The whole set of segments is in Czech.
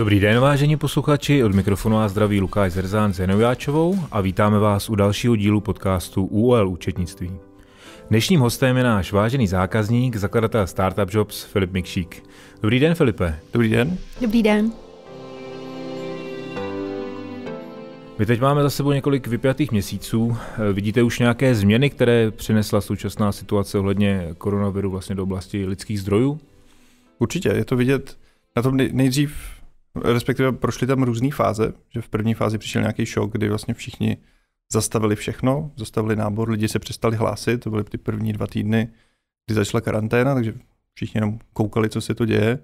Dobrý den, vážení posluchači, od mikrofonu a zdraví Lukáš Zerzán s Jenováčovou a vítáme vás u dalšího dílu podcastu UOL účetnictví. Dnešním hostem je náš vážený zákazník, zakladatel Startup Jobs Filip Mikšík. Dobrý den, Filipe. Dobrý den. Dobrý den. My teď máme za sebou několik vypjatých měsíců. Vidíte už nějaké změny, které přinesla současná situace ohledně koronaviru vlastně do oblasti lidských zdrojů? Určitě, je to vidět na tom nejdřív respektive prošly tam různé fáze, že v první fázi přišel nějaký šok, kdy vlastně všichni zastavili všechno, zastavili nábor, lidi se přestali hlásit, to byly ty první dva týdny, kdy začala karanténa, takže všichni jenom koukali, co se to děje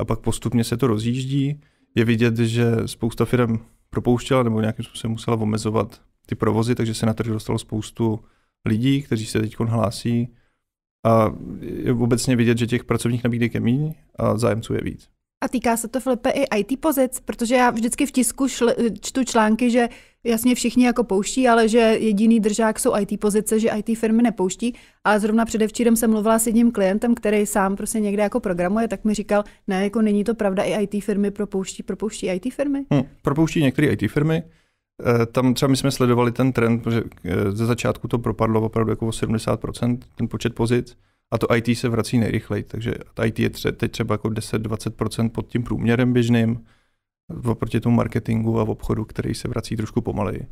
a pak postupně se to rozjíždí. Je vidět, že spousta firm propouštěla nebo nějakým způsobem musela omezovat ty provozy, takže se na trh dostalo spoustu lidí, kteří se teď hlásí a je obecně vidět, že těch pracovních nabídek je míň a zájemců je víc. A týká se to, Filipe, i IT pozic, protože já vždycky v tisku šl, čtu články, že jasně všichni jako pouští, ale že jediný držák jsou IT pozice, že IT firmy nepouští. A zrovna předevčírem jsem mluvila s jedním klientem, který sám prostě někde jako programuje, tak mi říkal, ne, jako není to pravda, i IT firmy propouští, propouští IT firmy. Hmm, propouští některé IT firmy. Eh, tam třeba my jsme sledovali ten trend, protože eh, ze začátku to propadlo opravdu jako o 70%, ten počet pozic a to IT se vrací nejrychleji, takže IT je tře- teď třeba jako 10-20% pod tím průměrem běžným oproti tomu marketingu a obchodu, který se vrací trošku pomaleji.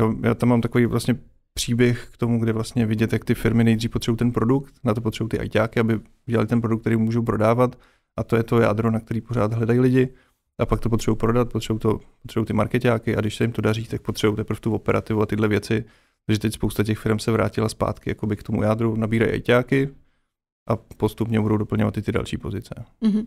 Jo, já tam mám takový vlastně příběh k tomu, kde vlastně vidět, jak ty firmy nejdřív potřebují ten produkt, na to potřebují ty ITáky, aby dělali ten produkt, který můžou prodávat a to je to jádro, na který pořád hledají lidi a pak to potřebují prodat, potřebují, to, potřebují ty marketáky a když se jim to daří, tak potřebují teprve tu operativu a tyhle věci. Takže teď spousta těch firm se vrátila zpátky jakoby k tomu jádru, nabírají ITáky, a postupně budou doplňovat i ty další pozice. Mm-hmm.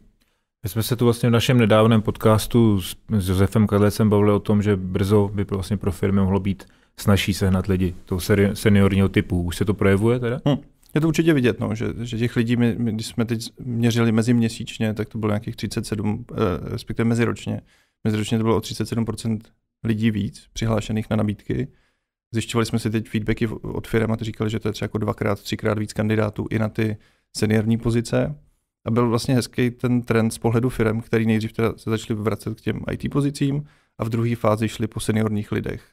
My jsme se tu vlastně v našem nedávném podcastu s, s Josefem Kadlecem bavili o tom, že brzo by vlastně pro firmy mohlo být snaží sehnat lidi toho seri- seniorního typu. Už se to projevuje teda? Hm. Je to určitě vidět, no, že, že těch lidí, my, my, když jsme teď měřili meziměsíčně, tak to bylo nějakých 37, eh, respektive meziročně. Meziročně to bylo o 37% lidí víc přihlášených na nabídky. Zjišťovali jsme si teď feedbacky od firm a ty říkali, že to je třeba jako dvakrát, třikrát víc kandidátů i na ty seniorní pozice. A byl vlastně hezký ten trend z pohledu firm, který nejdřív teda se začaly vracet k těm IT pozicím a v druhé fázi šli po seniorních lidech,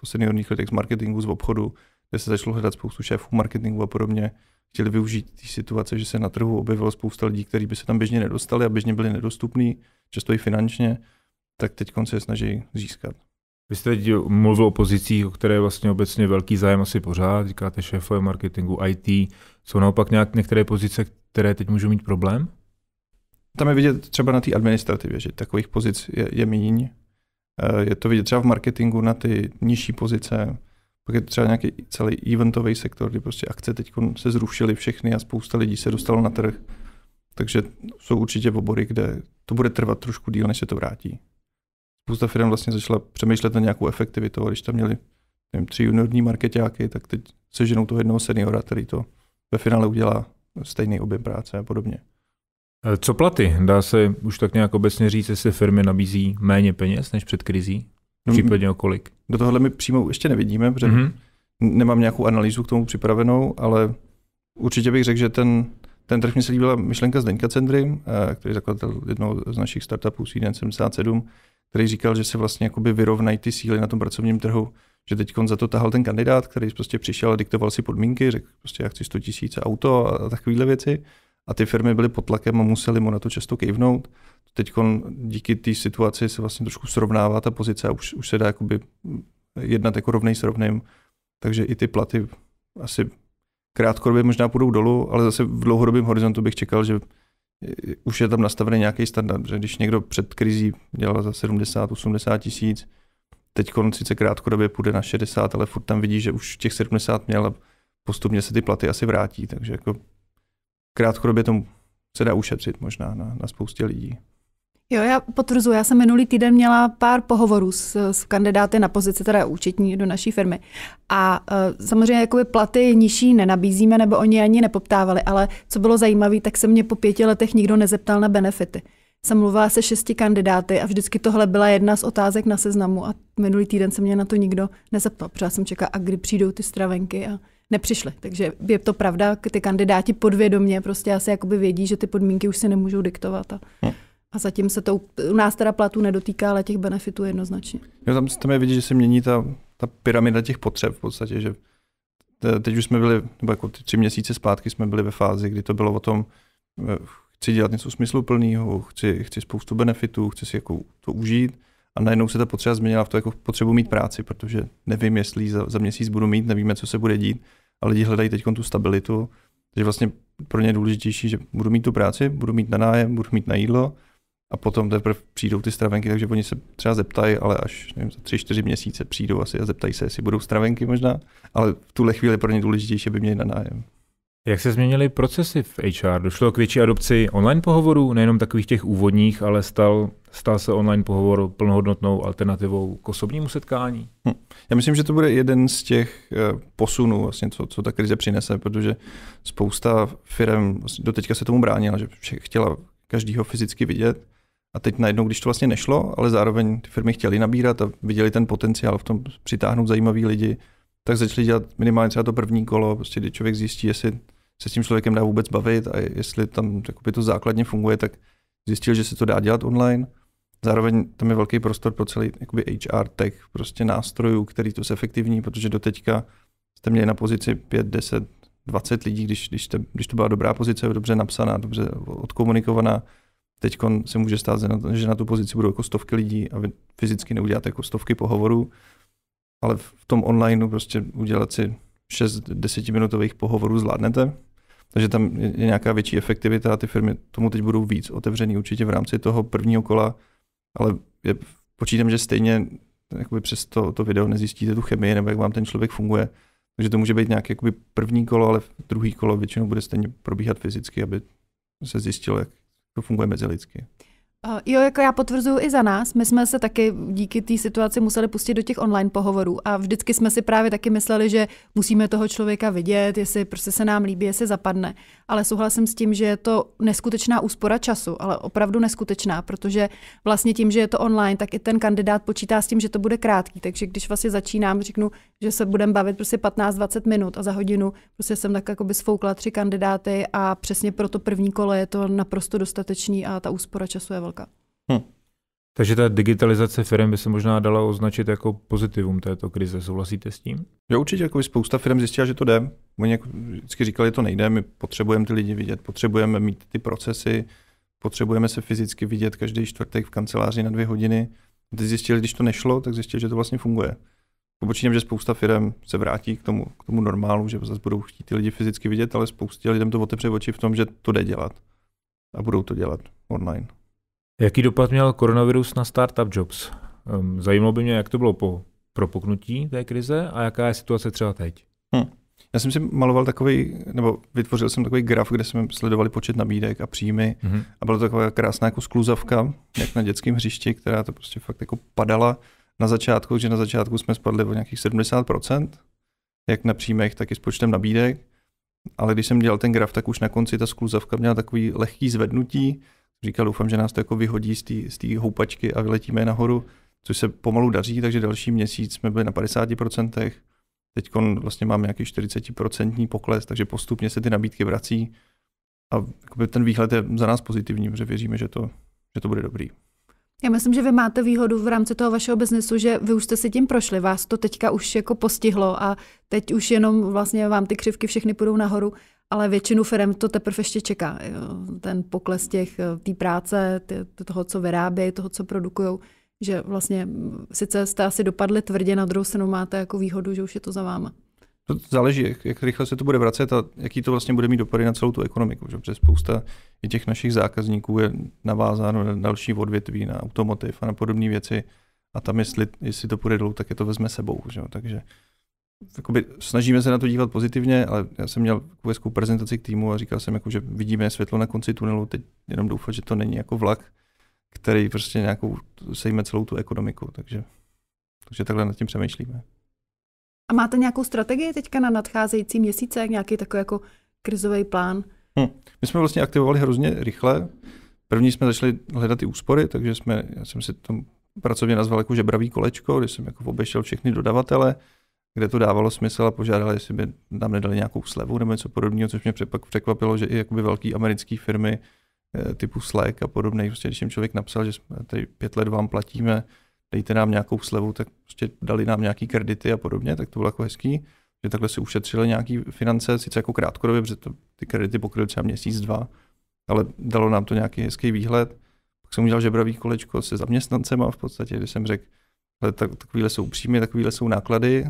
po seniorních lidech z marketingu, z obchodu, kde se začalo hledat spoustu šéfů marketingu a podobně. Chtěli využít té situace, že se na trhu objevilo spousta lidí, kteří by se tam běžně nedostali a běžně byli nedostupní, často i finančně, tak teď se je snaží získat. Vy jste teď mluvil o pozicích, o které je vlastně obecně velký zájem asi pořád, říkáte šéfové marketingu, IT. Jsou naopak nějak některé pozice, které teď můžou mít problém? Tam je vidět třeba na té administrativě, že takových pozic je, je míň. Eh, je to vidět třeba v marketingu na ty nižší pozice, pak je to třeba nějaký celý eventový sektor, kdy prostě akce teď se zrušily všechny a spousta lidí se dostalo na trh. Takže jsou určitě obory, kde to bude trvat trošku díl, než se to vrátí spousta firm vlastně začala přemýšlet na nějakou efektivitu. Když tam měli nevím, tři juniorní marketáky, tak teď seženou toho jednoho seniora, který to ve finále udělá stejný objem práce a podobně. E, co platy? Dá se už tak nějak obecně říct, jestli firmy nabízí méně peněz než před krizí? No, Případně o kolik? Do tohohle my přímo ještě nevidíme, protože mm-hmm. nemám nějakou analýzu k tomu připravenou, ale určitě bych řekl, že ten, ten trh mi se líbila myšlenka Zdeňka Cendry, e, který je zakladatel jednoho z našich startupů, CDN77, který říkal, že se vlastně jakoby vyrovnají ty síly na tom pracovním trhu, že teď za to tahal ten kandidát, který prostě přišel a diktoval si podmínky, řekl prostě já chci 100 tisíce auto a takovéhle věci a ty firmy byly pod tlakem a museli mu na to často kejvnout. Teď díky té situaci se vlastně trošku srovnává ta pozice a už, už se dá jakoby jednat jako rovnej s rovným, takže i ty platy asi krátkodobě možná půjdou dolů, ale zase v dlouhodobém horizontu bych čekal, že už je tam nastavený nějaký standard, že když někdo před krizí dělal za 70-80 tisíc, teď on sice krátkodobě půjde na 60, ale furt tam vidí, že už těch 70 měl a postupně se ty platy asi vrátí, takže jako krátkodobě tomu se dá ušetřit možná na, na spoustě lidí. Jo, já potvrzuji, já jsem minulý týden měla pár pohovorů s, s kandidáty na pozici teda účetní do naší firmy. A uh, samozřejmě jakoby platy nižší nenabízíme, nebo oni ani nepoptávali, ale co bylo zajímavé, tak se mě po pěti letech nikdo nezeptal na benefity. Jsem mluvila se šesti kandidáty a vždycky tohle byla jedna z otázek na seznamu a minulý týden se mě na to nikdo nezeptal, protože jsem čekala, a kdy přijdou ty stravenky a nepřišly. Takže je to pravda, ty kandidáti podvědomě prostě asi jakoby vědí, že ty podmínky už se nemůžou diktovat. A... Hm. A zatím se to u nás teda platu nedotýká, ale těch benefitů jednoznačně. Jo, tam, tam je vidět, že se mění ta, ta pyramida těch potřeb v podstatě, že teď už jsme byli, nebo jako tři měsíce zpátky jsme byli ve fázi, kdy to bylo o tom, e, chci dělat něco smysluplného, chci, chci spoustu benefitů, chci si jako to užít. A najednou se ta potřeba změnila v to jako potřebu mít práci, protože nevím, jestli za, za měsíc budu mít, nevíme, co se bude dít. A lidi hledají teď tu stabilitu. Takže vlastně pro ně je důležitější, že budu mít tu práci, budu mít na nájem, budu mít na jídlo a potom teprve přijdou ty stravenky, takže oni se třeba zeptají, ale až nevím, za tři, čtyři měsíce přijdou asi a zeptají se, jestli budou stravenky možná, ale v tuhle chvíli pro ně důležitější, aby měli na nájem. Jak se změnily procesy v HR? Došlo k větší adopci online pohovorů, nejenom takových těch úvodních, ale stal, stal se online pohovor plnohodnotnou alternativou k osobnímu setkání? Hm. Já myslím, že to bude jeden z těch eh, posunů, vlastně, co, co ta krize přinese, protože spousta firm vlastně teďka se tomu bránila, že chtěla každýho fyzicky vidět, a teď najednou, když to vlastně nešlo, ale zároveň ty firmy chtěly nabírat a viděli ten potenciál v tom přitáhnout zajímavý lidi, tak začali dělat minimálně třeba to první kolo, prostě kdy člověk zjistí, jestli se s tím člověkem dá vůbec bavit a jestli tam jakoby, to základně funguje, tak zjistil, že se to dá dělat online. Zároveň tam je velký prostor pro celý jakoby HR tech, prostě nástrojů, který to efektivní, protože doteďka jste měli na pozici 5, 10, 20 lidí, když, když, jste, když to byla dobrá pozice, dobře napsaná, dobře odkomunikovaná, Teď se může stát, že na tu pozici budou jako stovky lidí a vy fyzicky neuděláte jako stovky pohovorů, ale v tom onlineu prostě udělat si 6-10 minutových pohovorů zvládnete. Takže tam je nějaká větší efektivita a ty firmy tomu teď budou víc otevřený určitě v rámci toho prvního kola, ale je, počítám, že stejně jakoby přes to, to video nezjistíte tu chemii nebo jak vám ten člověk funguje. Takže to může být nějaké první kolo, ale druhý kolo většinou bude stejně probíhat fyzicky, aby se zjistilo, jak, to funguje mezi lidsky. Uh, jo, jako já potvrzuju i za nás. My jsme se taky díky té situaci museli pustit do těch online pohovorů a vždycky jsme si právě taky mysleli, že musíme toho člověka vidět, jestli prostě se nám líbí, jestli zapadne. Ale souhlasím s tím, že je to neskutečná úspora času, ale opravdu neskutečná, protože vlastně tím, že je to online, tak i ten kandidát počítá s tím, že to bude krátký. Takže když vlastně začínám, řeknu, že se budeme bavit prostě 15-20 minut a za hodinu prostě jsem tak jako by sfoukla tři kandidáty a přesně pro to první kolo je to naprosto dostatečný a ta úspora času je velká velká. Hm. Takže ta digitalizace firm by se možná dala označit jako pozitivum této krize. Souhlasíte s tím? Jo, určitě. Jako spousta firm zjistila, že to jde. Oni jako vždycky říkali, že to nejde, my potřebujeme ty lidi vidět, potřebujeme mít ty procesy, potřebujeme se fyzicky vidět každý čtvrtek v kanceláři na dvě hodiny. A zjistili, když to nešlo, tak zjistili, že to vlastně funguje. Počítám, že spousta firm se vrátí k tomu, k tomu normálu, že zase budou chtít ty lidi fyzicky vidět, ale spoustě lidem to otevře oči v tom, že to jde dělat a budou to dělat online. Jaký dopad měl koronavirus na startup jobs? Ehm, zajímalo by mě, jak to bylo po propuknutí té krize a jaká je situace třeba teď. Hm. Já jsem si maloval takový, nebo vytvořil jsem takový graf, kde jsme sledovali počet nabídek a příjmy mm-hmm. a byla to taková krásná jako skluzavka, jak na dětském hřišti, která to prostě fakt jako padala na začátku, že na začátku jsme spadli o nějakých 70%, jak na příjmech, tak i s počtem nabídek. Ale když jsem dělal ten graf, tak už na konci ta skluzavka měla takový lehký zvednutí, říkal, doufám, že nás to jako vyhodí z té houpačky a letíme nahoru, což se pomalu daří, takže další měsíc jsme byli na 50%, teď vlastně mám nějaký 40% pokles, takže postupně se ty nabídky vrací a ten výhled je za nás pozitivní, protože věříme, že to, že to bude dobrý. Já myslím, že vy máte výhodu v rámci toho vašeho biznesu, že vy už jste si tím prošli, vás to teďka už jako postihlo a teď už jenom vlastně vám ty křivky všechny půjdou nahoru ale většinu firm to teprve ještě čeká. Jo. Ten pokles těch, eh, té práce, tě, toho, co vyrábějí, toho, co produkují, že vlastně sice jste asi dopadli tvrdě, na druhou stranu máte jako výhodu, že už je to za váma. To záleží, jak, jak rychle se to bude vracet a jaký to vlastně bude mít dopady na celou tu ekonomiku. Že? Protože spousta i těch našich zákazníků je navázáno na další odvětví, na automotiv a na podobné věci. A tam, jestli, jestli to půjde dolů, tak je to vezme sebou. Že? Takže jakoby, snažíme se na to dívat pozitivně, ale já jsem měl takovou hezkou prezentaci k týmu a říkal jsem, jako, že vidíme světlo na konci tunelu, teď jenom doufat, že to není jako vlak, který prostě nějakou sejme celou tu ekonomiku, takže, takže takhle nad tím přemýšlíme. A máte nějakou strategii teďka na nadcházející měsíce, nějaký takový jako krizový plán? Hm. My jsme vlastně aktivovali hrozně rychle. První jsme začali hledat ty úspory, takže jsme, já jsem si to pracovně nazval jako žebravý kolečko, kde jsem jako obešel všechny dodavatele, kde to dávalo smysl a požádali, jestli by nám nedali nějakou slevu nebo něco podobného, což mě překvapilo, že i jakoby velké americké firmy eh, typu Slack a podobné, prostě když jim člověk napsal, že jsme tady pět let vám platíme, dejte nám nějakou slevu, tak prostě dali nám nějaký kredity a podobně, tak to bylo jako hezký, že takhle si ušetřili nějaký finance, sice jako krátkodobě, protože to, ty kredity pokryly třeba měsíc, dva, ale dalo nám to nějaký hezký výhled. Pak jsem udělal žebravý kolečko se a v podstatě, když jsem řekl, ale tak, takovýhle jsou příjmy, takovýhle jsou náklady,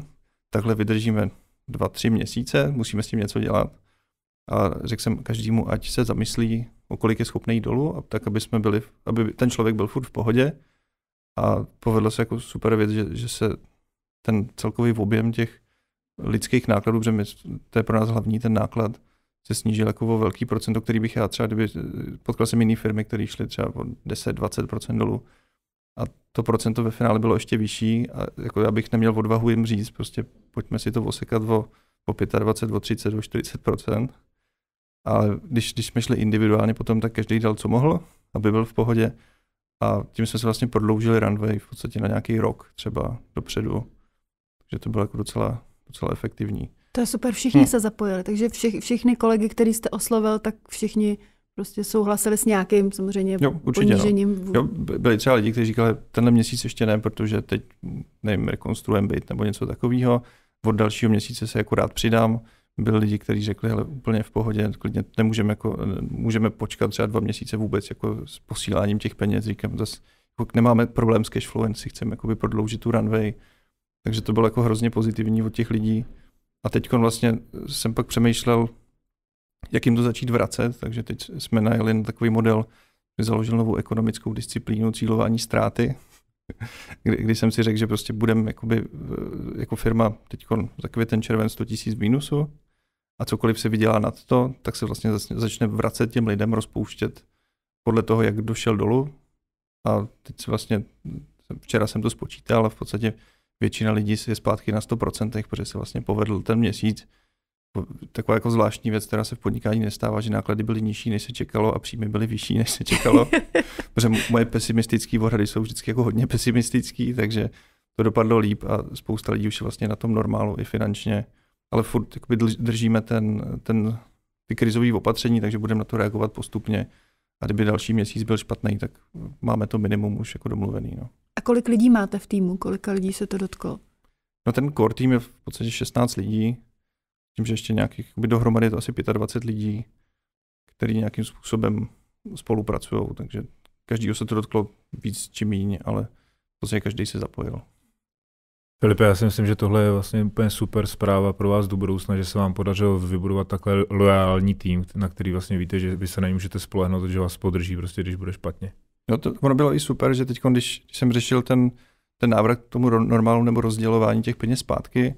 takhle vydržíme dva, tři měsíce, musíme s tím něco dělat. A řekl jsem každému, ať se zamyslí, o kolik je schopný jít dolů, a tak, aby, jsme byli, aby ten člověk byl furt v pohodě. A povedlo se jako super věc, že, že se ten celkový objem těch lidských nákladů, protože my, to je pro nás hlavní ten náklad, se snížil jako o velký procento, který bych já třeba, kdyby eh, potkal jsem jiný firmy, které šly třeba o 10-20% dolů, a to procento ve finále bylo ještě vyšší a jako já bych neměl odvahu jim říct, prostě pojďme si to osekat o, o 25, o 30, o 40 ale když, když jsme šli individuálně potom, tak každý dal, co mohl, aby byl v pohodě a tím jsme se vlastně prodloužili runway v podstatě na nějaký rok třeba dopředu, takže to bylo jako docela, docela efektivní. To je super, všichni hm. se zapojili, takže všech, všichni kolegy, který jste oslovil, tak všichni prostě souhlasili s nějakým samozřejmě jo, určitě, no. ponížením. No. Jo, byli třeba lidi, kteří říkali, tenhle měsíc ještě ne, protože teď, nevím, rekonstruujeme byt nebo něco takového, od dalšího měsíce se akorát přidám. Byli lidi, kteří řekli, ale úplně v pohodě, klidně nemůžeme jako, můžeme počkat třeba dva měsíce vůbec jako s posíláním těch peněz, říkám, zase nemáme problém s cashflowem, si chceme jakoby prodloužit tu runway. Takže to bylo jako hrozně pozitivní od těch lidí. A teď vlastně jsem pak přemýšlel, jak jim to začít vracet, takže teď jsme najeli na takový model, že založil novou ekonomickou disciplínu cílování ztráty, kdy, kdy jsem si řekl, že prostě budeme jakoby, eh, jako firma teď za ten červen 100 000 mínusu a cokoliv se vydělá nad to, tak se vlastně začne vracet těm lidem, rozpouštět podle toho, jak došel dolů. A teď se vlastně, včera jsem to spočítal, ale v podstatě většina lidí je zpátky na 100%, protože se vlastně povedl ten měsíc, taková jako zvláštní věc, která se v podnikání nestává, že náklady byly nižší, než se čekalo a příjmy byly vyšší, než se čekalo. Protože moje pesimistické odhady jsou vždycky jako hodně pesimistický, takže to dopadlo líp a spousta lidí už je vlastně na tom normálu i finančně. Ale furt držíme ten, ten, ty krizové opatření, takže budeme na to reagovat postupně. A kdyby další měsíc byl špatný, tak máme to minimum už jako domluvený. No. A kolik lidí máte v týmu? Kolika lidí se to dotklo? No ten core tým je v podstatě 16 lidí, tím, že ještě nějakých, by dohromady to asi 25 lidí, který nějakým způsobem spolupracují, takže každý se to dotklo víc či méně, ale vlastně každý se zapojil. Filipe, já si myslím, že tohle je vlastně úplně super zpráva pro vás do budoucna, že se vám podařilo vybudovat takhle loajální tým, na který vlastně víte, že vy se na něj můžete spolehnout, že vás podrží prostě, když bude špatně. No to ono bylo i super, že teď, když jsem řešil ten, ten návrh k tomu normálu nebo rozdělování těch peněz zpátky,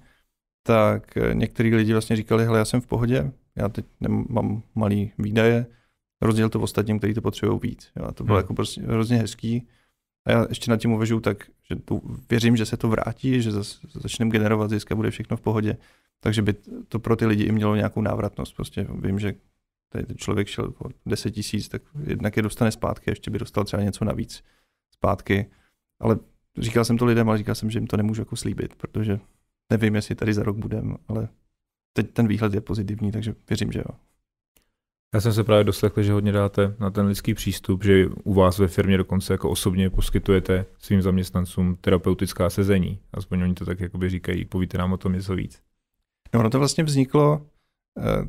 tak eh, některý lidi vlastně říkali, hele, já jsem v pohodě, já teď mám malý výdaje, rozděl to v ostatním, kteří to potřebují víc. Jo, a to bylo hmm. jako prostě hrozně hezký. A já ještě nad tím uvažuji tak, že tu, věřím, že se to vrátí, že začneme generovat zisk a bude všechno v pohodě. Takže by to pro ty lidi i mělo nějakou návratnost. Prostě vím, že tady ten člověk šel po 10 tisíc, tak jednak je dostane zpátky, ještě by dostal třeba něco navíc zpátky. Ale říkal jsem to lidem, ale říkal jsem, že jim to nemůžu jako slíbit, protože Nevím, jestli tady za rok budem, ale teď ten výhled je pozitivní, takže věřím, že jo. Já jsem se právě doslechl, že hodně dáte na ten lidský přístup, že u vás ve firmě dokonce jako osobně poskytujete svým zaměstnancům terapeutická sezení. Aspoň oni to tak jakoby říkají. Povíte nám o tom něco víc. No ono to vlastně vzniklo eh,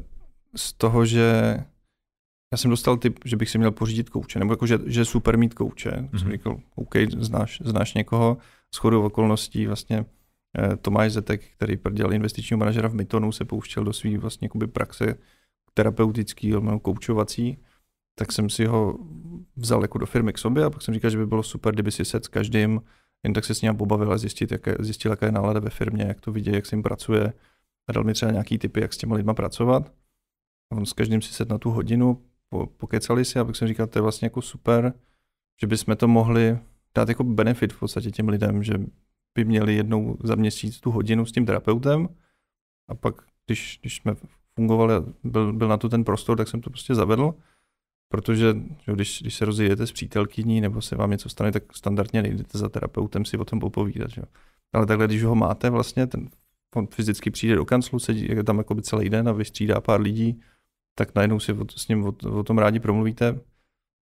z toho, že já jsem dostal typ, že bych si měl pořídit kouče, nebo jako, že, že super mít kouče. Mm-hmm. Jsem mhm. říkal, OK, znáš, znáš někoho, shodou okolností vlastně Eh, Tomáš Zetek, který prděl investičního manažera v Mytonu, se pouštěl do své vlastně praxe terapeutický, koučovací, tak jsem si ho vzal jako do firmy k sobě a pak jsem říkal, že by bylo super, kdyby si set s každým jen tak se s ním pobavil a zjistit, jak, zjistil, jaká je nálada ve firmě, jak to vidí, jak se jim pracuje a dal mi třeba nějaký typy, jak s těma lidma pracovat. A on s každým si set na tu hodinu, po, pokecali si a pak jsem říkal, to je vlastně jako super, že bychom to mohli dát jako benefit v podstatě těm lidem, že by měli jednou za měsíc tu hodinu s tím terapeutem a pak, když, když jsme fungovali a byl, byl na to ten prostor, tak jsem to prostě zavedl, protože že když, když se rozjedete s přítelkyní nebo se vám něco stane, tak standardně nejdete za terapeutem si o tom popovídat. Že? Ale takhle, když ho máte vlastně, ten, on fyzicky přijde do kanclu, sedí je tam jako by celý den a vystřídá pár lidí, tak najednou si o, s ním o, o tom rádi promluvíte.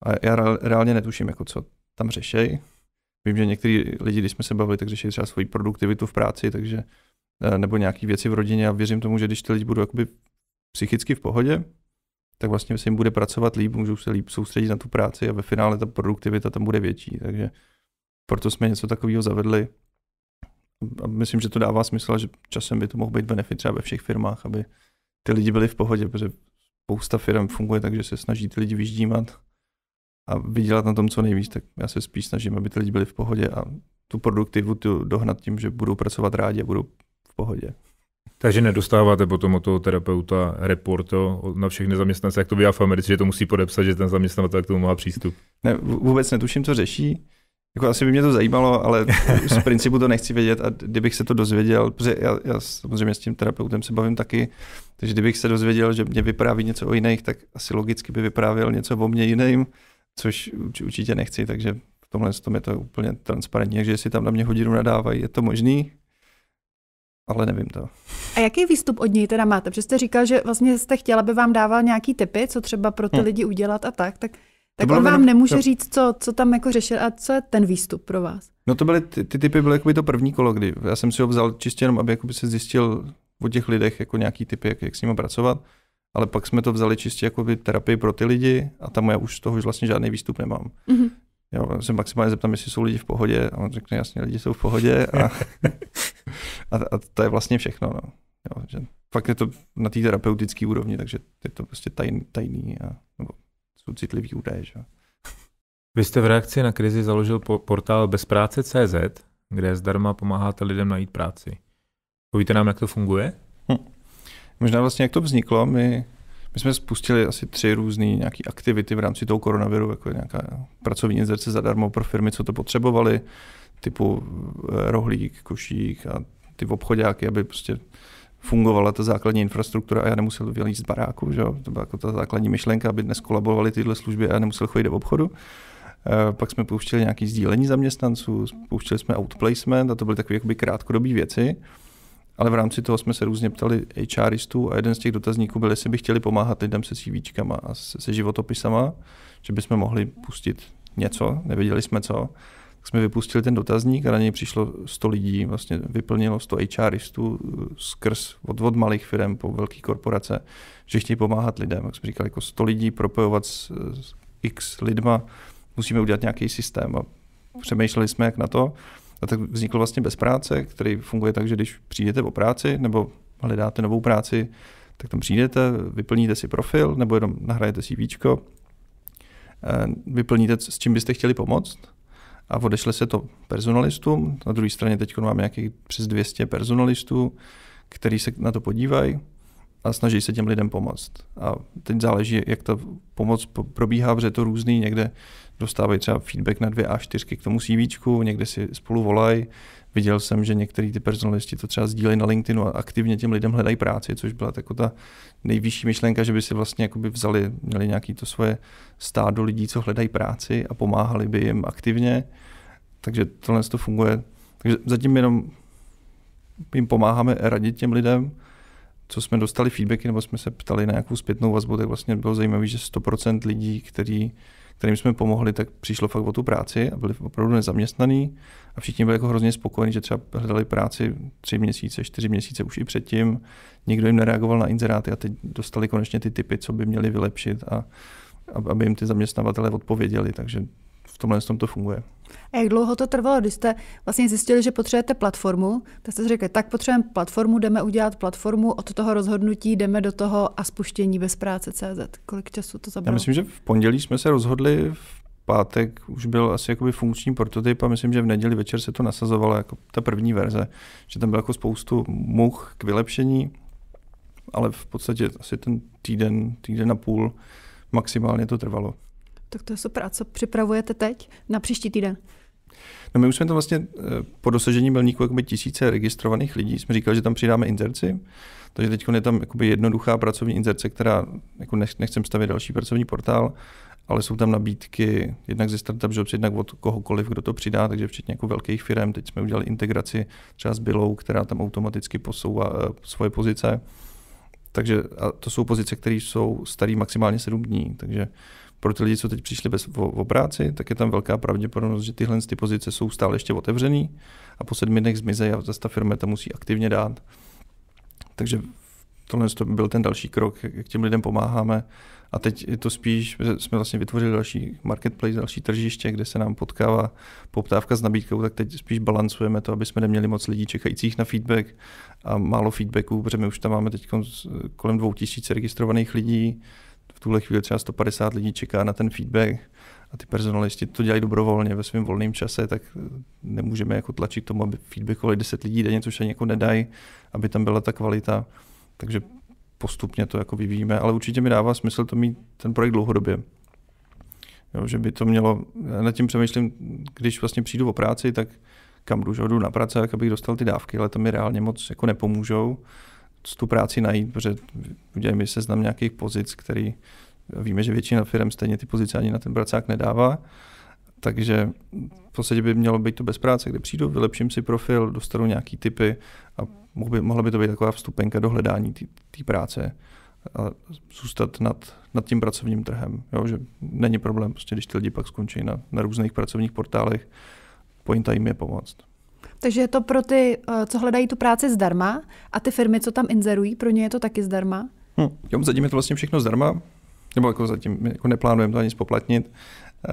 A já reálně netuším, jako co tam řešej, Vím, že některý lidi, když jsme se bavili, tak řešili třeba svoji produktivitu v práci, takže eh, nebo nějaké věci v rodině a věřím tomu, že když ty lidi budou jakoby psychicky v pohodě, tak vlastně se jim bude pracovat líp, můžou se líp soustředit na tu práci a ve finále ta produktivita tam bude větší. Takže proto jsme něco takového zavedli. A myslím, že to dává smysl, že časem by to mohl být benefit třeba ve všech firmách, aby ty lidi byli v pohodě, protože spousta firm funguje tak, že se snaží ty lidi vyždímat a vydělat na tom co nejvíc, tak já se spíš snažím, aby ty lidi byli v pohodě a tu produktivitu dohnat tím, že budou pracovat rádi a budou v pohodě. Takže nedostáváte potom od toho terapeuta report o, na všechny zaměstnance, jak to bývá v Americe, že to musí podepsat, že ten zaměstnavatel k tomu má přístup. Ne, vůbec netuším, co řeší. Jako asi by mě to zajímalo, ale z principu to nechci vědět a kdybych se to dozvěděl, protože já, já samozřejmě s tím terapeutem se bavím taky, takže kdybych se dozvěděl, že mě vypráví něco o jiných, tak asi logicky by vyprávěl něco o mě jiným, což určitě nechci, takže v tomhle tom je to úplně transparentní, takže jestli tam na mě hodinu nadávají, je to možný, ale nevím to. A jaký výstup od něj teda máte? Protože jste říkal, že vlastně jste chtěla, aby vám dával nějaký tipy, co třeba pro ty hmm. lidi udělat a tak, tak, tak on vám jenom, nemůže to... říct, co, co tam jako řešil a co je ten výstup pro vás? No to byly, ty, ty typy byly by to první kolo, kdy já jsem si ho vzal čistě jenom, aby se zjistil o těch lidech jako nějaký typy, jak, jak s nimi pracovat ale pak jsme to vzali čistě jako terapii pro ty lidi a tam já už z toho už vlastně žádný výstup nemám. Mm-hmm. Já se maximálně zeptám, jestli jsou lidi v pohodě a on řekne jasně, lidi jsou v pohodě a, a, a to je vlastně všechno. No. Jo, že fakt je to na té terapeutické úrovni, takže je to prostě tajný, tajný a, nebo jsou citlivý údaje. Že? Vy jste v reakci na krizi založil po- portál bezpráce.cz, kde zdarma pomáháte lidem najít práci. Povíte nám, jak to funguje? Možná vlastně jak to vzniklo, my, my jsme spustili asi tři různé nějaké aktivity v rámci toho koronaviru, jako nějaká pracovní inzerce zadarmo pro firmy, co to potřebovali, typu eh, rohlík, košík a ty obchodáky, aby prostě fungovala ta základní infrastruktura a já nemusel vylít z baráku. Že jo? To byla jako ta základní myšlenka, aby dnes kolabovaly tyhle služby a já nemusel chodit do obchodu. Eh, pak jsme pouštěli nějaké sdílení zaměstnanců, pouštěli jsme outplacement a to byly takové krátkodobé věci ale v rámci toho jsme se různě ptali HRistů a jeden z těch dotazníků byl, jestli by chtěli pomáhat lidem se CVčkama a se, se životopisama, že bychom mohli pustit něco, nevěděli jsme co. Tak jsme vypustili ten dotazník a na něj přišlo 100 lidí, vlastně vyplnilo 100 HRistů eh, skrz od, od malých firm po velké korporace, že chtějí pomáhat lidem. Jak jsme říkali, jako 100 lidí propojovat s, s x lidma, musíme udělat nějaký systém a přemýšleli jsme, jak na to. A tak vznikl vlastně bez práce, který funguje tak, že když přijdete po práci nebo hledáte novou práci, tak tam přijdete, vyplníte si profil nebo jenom nahrajete si víčko, eh, vyplníte, s čím byste chtěli pomoct a odešle se to personalistům. Na druhé straně teď máme nějakých přes 200 personalistů, který se na to podívají a snaží se těm lidem pomoct. A teď záleží, jak ta pomoc probíhá, protože to různý. Někde dostávají třeba feedback na dvě a čtyřky, k tomu CV, někde si spolu volají. Viděl jsem, že některý ty personalisti to třeba sdílejí na LinkedInu a aktivně těm lidem hledají práci, což byla jako ta nejvyšší myšlenka, že by si vlastně jakoby vzali, měli nějaký to svoje stádo lidí, co hledají práci a pomáhali by jim aktivně. Takže tohle to funguje. Takže zatím jenom jim pomáháme radit těm lidem, co jsme dostali feedbacky, nebo jsme se ptali na nějakou zpětnou vazbu, tak vlastně bylo zajímavé, že 100% lidí, který, kterým jsme pomohli, tak přišlo fakt o tu práci a byli opravdu nezaměstnaní a všichni byli jako hrozně spokojení, že třeba hledali práci tři měsíce, čtyři měsíce už i předtím, nikdo jim nereagoval na inzeráty a teď dostali konečně ty typy, co by měli vylepšit a aby jim ty zaměstnavatele odpověděli, takže v tomhle tom to funguje. A jak dlouho to trvalo, když jste vlastně zjistili, že potřebujete platformu, tak jste řekli, tak potřebujeme platformu, jdeme udělat platformu, od toho rozhodnutí jdeme do toho a spuštění bez práce CZ. Kolik času to zabralo? Já myslím, že v pondělí jsme se rozhodli, v pátek už byl asi jakoby funkční prototyp a myslím, že v neděli večer se to nasazovalo jako ta první verze, že tam bylo jako spoustu much k vylepšení, ale v podstatě asi ten týden, týden a půl maximálně to trvalo. Tak to je super. A co připravujete teď na příští týden? No my už jsme to vlastně eh, po dosažení milníku jakoby tisíce registrovaných lidí, jsme říkali, že tam přidáme inzerci, takže teď je tam jakoby jednoduchá pracovní inzerce, která, jako nechcem stavět další pracovní portál, ale jsou tam nabídky jednak ze startup jobs, jednak od kohokoliv, kdo to přidá, takže včetně jako velkých firm. Teď jsme udělali integraci třeba s Bilou, která tam automaticky posouvá eh, svoje pozice. Takže a to jsou pozice, které jsou staré maximálně 7 dní, takže pro ty lidi, co teď přišli bez, o, o práci, tak je tam velká pravděpodobnost, že tyhle ty pozice jsou stále ještě otevřený a po sedmi dnech zmizejí a zase ta firma to musí aktivně dát. Takže tohle byl ten další krok, jak těm lidem pomáháme. A teď je to spíš, že jsme vlastně vytvořili další marketplace, další tržiště, kde se nám potkává poptávka s nabídkou, tak teď spíš balancujeme to, aby jsme neměli moc lidí čekajících na feedback a málo feedbacků, protože my už tam máme teď kolem 2000 registrovaných lidí, v tuhle chvíli třeba 150 lidí čeká na ten feedback a ty personalisti to dělají dobrovolně ve svém volném čase, tak eh, nemůžeme jako tlačit tomu, aby feedbackovali 10 lidí denně, což ani jako nedají, aby tam byla ta kvalita. Takže postupně to jako vyvíjíme, ale určitě mi dává smysl to mít ten projekt dlouhodobě. Jo, že by to mělo, já nad tím přemýšlím, když vlastně přijdu o práci, tak kam jdu, že jdu na práci, abych dostal ty dávky, ale to mi reálně moc jako nepomůžou tu práci najít, protože udělejme seznam nějakých pozic, který víme, že většina firm stejně ty pozice ani na ten pracák nedává. Takže v podstatě by mělo být to bez práce, kde přijdu, vylepším si profil, dostanu nějaký typy a mohla by, mohla by to být taková vstupenka do hledání té práce a zůstat nad, nad tím pracovním trhem. Jo, že není problém, prostě, když ty lidi pak skončí na, na různých pracovních portálech, pointa jim je pomoct. Takže je to pro ty, eh, co hledají tu práci zdarma a ty firmy, co tam inzerují, pro ně je to taky zdarma? Hm. Jo, zatím je to vlastně všechno zdarma, nebo jako zatím jako neplánujeme to ani spoplatnit, eh,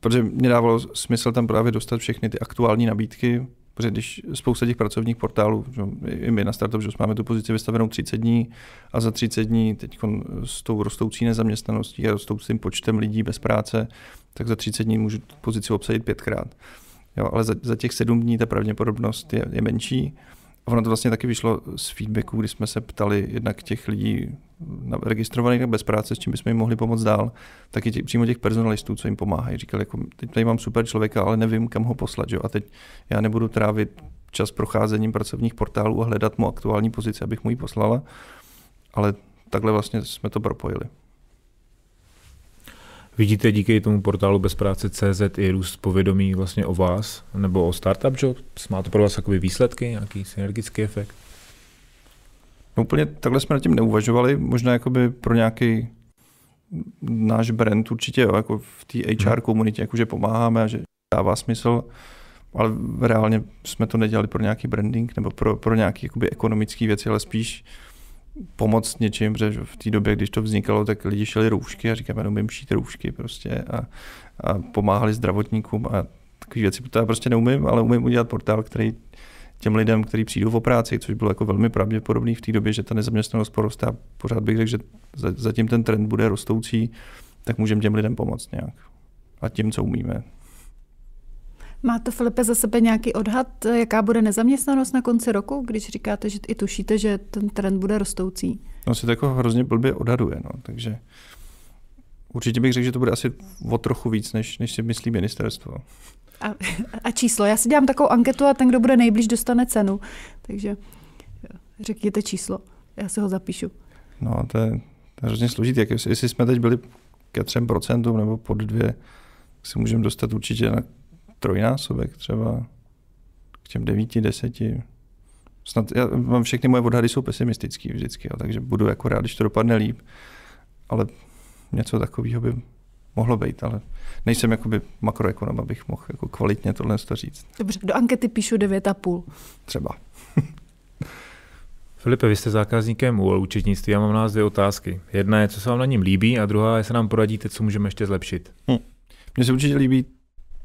protože mě dávalo smysl tam právě dostat všechny ty aktuální nabídky, protože když spousta těch pracovních portálů, že, i my na Startup že máme tu pozici vystavenou 30 dní a za 30 dní teď s tou rostoucí nezaměstnaností a rostoucím počtem lidí bez práce, tak za 30 dní můžu pozici obsadit pětkrát. Jo, ale za, za těch sedm dní ta pravděpodobnost je, je menší. A ono to vlastně taky vyšlo z feedbacku, kdy jsme se ptali jednak těch lidí registrovaných bez práce, s čím bychom jim mohli pomoct dál, tak i tě, přímo těch personalistů, co jim pomáhají. Říkali, jako, teď tady mám super člověka, ale nevím, kam ho poslat. Jo? A teď já nebudu trávit čas procházením pracovních portálů a hledat mu aktuální pozici, abych mu ji poslala, ale takhle vlastně jsme to propojili. Vidíte díky tomu portálu bezpráce.cz i růst povědomí vlastně o vás nebo o Startup Jobs? Má to pro vás takové výsledky, nějaký synergický efekt? No úplně takhle jsme nad tím neuvažovali, možná jakoby pro nějaký náš brand určitě, jo, jako v té HR mhm. hmm. komunitě, že pomáháme a že dává smysl, ale reálně jsme to nedělali pro nějaký branding nebo pro, pro nějaké ekonomické věci, ale spíš pomoct něčím, protože v té době, když to vznikalo, tak lidi šeli růžky a říkáme, no umím šít růžky prostě a, a pomáhali zdravotníkům a takové věci, protože já prostě neumím, ale umím udělat portál, který těm lidem, kteří přijdou o práci, což bylo jako velmi pravděpodobný v té době, že ta nezaměstnanost poroste a pořád bych řekl, že zatím ten trend bude rostoucí, tak můžeme těm lidem pomoct nějak. A tím, co umíme. Máte, Filipe, za sebe nějaký odhad, jaká bude nezaměstnanost na konci roku, když říkáte, že i tušíte, že ten trend bude rostoucí? No se to jako hrozně blbě odhaduje, no, takže určitě bych řekl, že to bude asi o trochu víc, než, než si myslí ministerstvo. A, a číslo. Já si dělám takovou anketu a ten, kdo bude nejblíž, dostane cenu. Takže eh, řekněte číslo. Já si ho zapíšu. No, to je, to je hrozně složitý. Jak, jestli jsme teď byli ke procentům nebo pod dvě, si můžeme dostat určitě na trojnásobek třeba k těm devíti, deseti. Snad, já mám všechny moje odhady jsou pesimistický vždycky, jo, takže budu jako rád, když to dopadne líp, ale něco takového by mohlo být, ale nejsem jakoby makroekonom, abych mohl jako kvalitně tohle to říct. Dobře, do ankety píšu 9,5. Třeba. Filipe, vy jste zákazníkem u účetnictví. Já mám na vás dvě otázky. Jedna je, co se vám na něm líbí, a druhá je, se nám poradíte, co můžeme ještě zlepšit. Hm. Mně se určitě líbí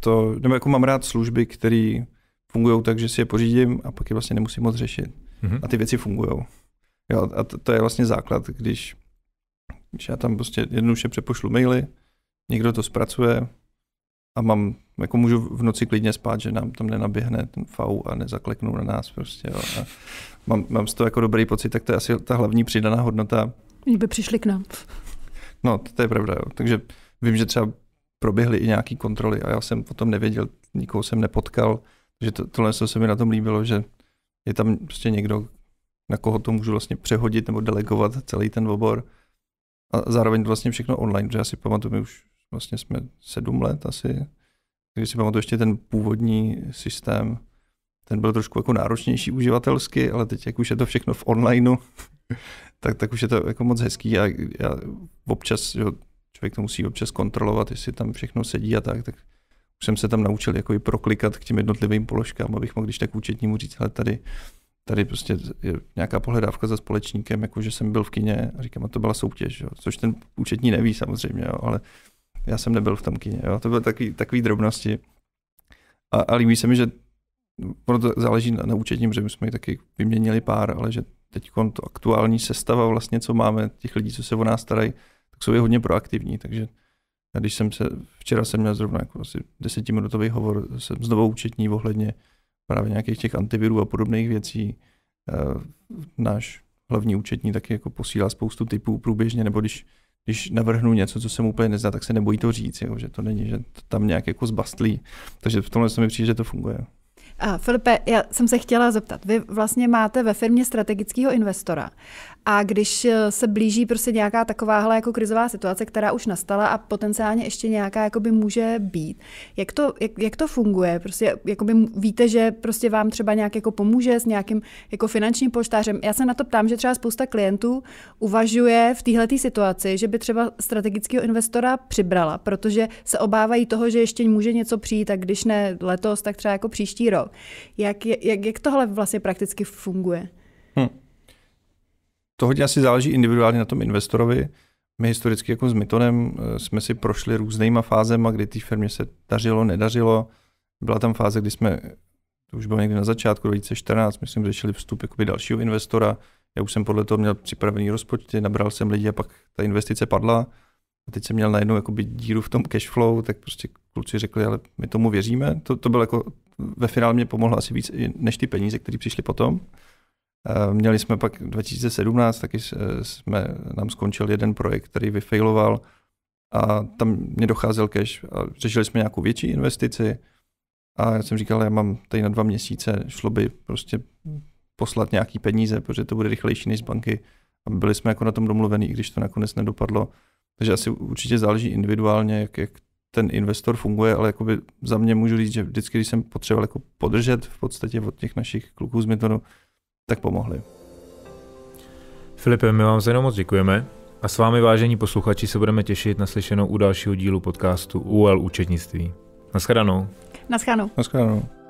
to, nebo jako mám rád služby, které fungují tak, že si je pořídím a pak je vlastně nemusím moc řešit. Mm-hmm. A ty věci fungují. Jo, a to, to je vlastně základ, když, když já tam prostě jednoduše přepošlu maily, někdo to zpracuje a mám, jako můžu v noci klidně spát, že nám tam nenaběhne ten V a nezakleknou na nás prostě. Jo. A mám, mám z toho jako dobrý pocit, tak to je asi ta hlavní přidaná hodnota. Kdyby přišli k nám. No, to, to je pravda, jo. Takže vím, že třeba proběhly i nějaké kontroly a já jsem o tom nevěděl, nikoho jsem nepotkal, že to, tohle se mi na tom líbilo, že je tam prostě někdo, na koho to můžu vlastně přehodit nebo delegovat celý ten obor. A zároveň vlastně všechno online, protože já si pamatuju, my už vlastně jsme sedm let asi, když si pamatuju ještě ten původní systém, ten byl trošku jako náročnější uživatelsky, ale teď jak už je to všechno v onlineu, tak, tak už je to jako moc hezký a já občas že člověk to musí občas kontrolovat, jestli tam všechno sedí a tak, tak už jsem se tam naučil jako i proklikat k těm jednotlivým položkám, abych mohl když tak účetnímu říct, ale tady, tady prostě je nějaká pohledávka za společníkem, jako že jsem byl v kině a říkám, a to byla soutěž, jo? což ten účetní neví samozřejmě, jo? ale já jsem nebyl v tom kině, jo? to byly takový, takový drobnosti. A, a líbí se mi, že ono to záleží na, na účetním, že my jsme ji taky vyměnili pár, ale že teď to aktuální sestava vlastně, co máme, těch lidí, co se o nás starají, jsou i hodně proaktivní, takže já když jsem se, včera jsem měl zrovna jako asi desetiminutový hovor jsem znovu účetní ohledně právě nějakých těch antivirů a podobných věcí. Eh, náš hlavní účetní taky jako posílá spoustu typů průběžně, nebo když, když navrhnu něco, co se mu úplně nezná, tak se nebojí to říct, jo, že to není, že to tam nějak jako zbastlí. Takže v tomhle se mi přijde, že to funguje. A Filipe, já jsem se chtěla zeptat, vy vlastně máte ve firmě strategického investora a když eh, se blíží prostě nějaká takováhle jako krizová situace, která už nastala a potenciálně ještě nějaká jakoby může být, jak to, jak, jak to funguje? Prostě jakoby víte, že prostě vám třeba nějak jako pomůže s nějakým jako finančním poštářem. Já se na to ptám, že třeba spousta klientů uvažuje v téhle situaci, že by třeba strategického investora přibrala, protože se obávají toho, že ještě může něco přijít a když ne letos, tak třeba jako příští rok. Jak, jak, jak tohle vlastně prakticky funguje? Hm to hodně asi záleží individuálně na tom investorovi. My historicky jako s Mytonem eh, jsme si prošli různýma fázema, kdy té firmě se dařilo, nedařilo. Byla tam fáze, kdy jsme, to už bylo někdy na začátku 2014, myslím, řešili vstup jakoby dalšího investora. Já už jsem podle toho měl připravený rozpočty, nabral jsem lidi a pak ta investice padla. A teď jsem měl najednou jakoby díru v tom flow, tak prostě kluci řekli, ale my tomu věříme. To, to bylo jako, ve finále mě pomohlo asi víc než ty peníze, které přišly potom. Eh, měli jsme pak 2017, taky eh, jsme, nám skončil jeden projekt, který vyfailoval a tam mě docházel cash. A řešili jsme nějakou větší investici a já jsem říkal, já mám tady na dva měsíce, šlo by prostě poslat nějaký peníze, protože to bude rychlejší než z banky. A byli jsme jako na tom domluvení, i když to nakonec nedopadlo. Takže asi určitě záleží individuálně, jak, jak ten investor funguje, ale jakoby za mě můžu říct, že vždycky, když jsem potřeboval jako podržet v podstatě od těch našich kluků z Mytonu, tak pomohli. Filipe, my vám za moc děkujeme a s vámi, vážení posluchači, se budeme těšit na slyšenou u dalšího dílu podcastu UL účetnictví. Naschledanou. Naschledanou. Naschledanou.